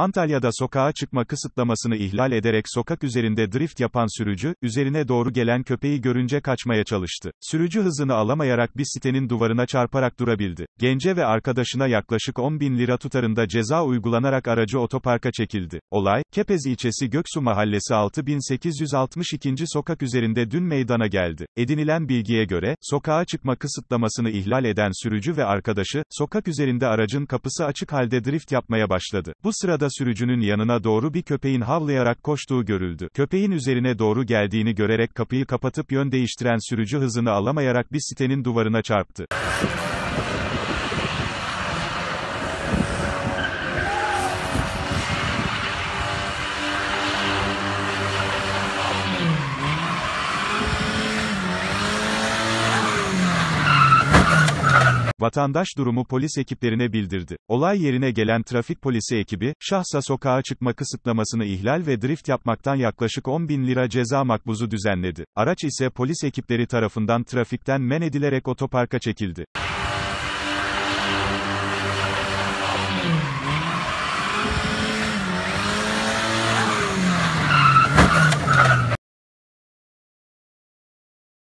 Antalya'da sokağa çıkma kısıtlamasını ihlal ederek sokak üzerinde drift yapan sürücü, üzerine doğru gelen köpeği görünce kaçmaya çalıştı. Sürücü hızını alamayarak bir sitenin duvarına çarparak durabildi. Gence ve arkadaşına yaklaşık 10 bin lira tutarında ceza uygulanarak aracı otoparka çekildi. Olay, Kepez ilçesi Göksu Mahallesi 6862. sokak üzerinde dün meydana geldi. Edinilen bilgiye göre, sokağa çıkma kısıtlamasını ihlal eden sürücü ve arkadaşı, sokak üzerinde aracın kapısı açık halde drift yapmaya başladı. Bu sırada sürücünün yanına doğru bir köpeğin havlayarak koştuğu görüldü. Köpeğin üzerine doğru geldiğini görerek kapıyı kapatıp yön değiştiren sürücü hızını alamayarak bir sitenin duvarına çarptı. vatandaş durumu polis ekiplerine bildirdi. Olay yerine gelen trafik polisi ekibi, şahsa sokağa çıkma kısıtlamasını ihlal ve drift yapmaktan yaklaşık 10 bin lira ceza makbuzu düzenledi. Araç ise polis ekipleri tarafından trafikten men edilerek otoparka çekildi.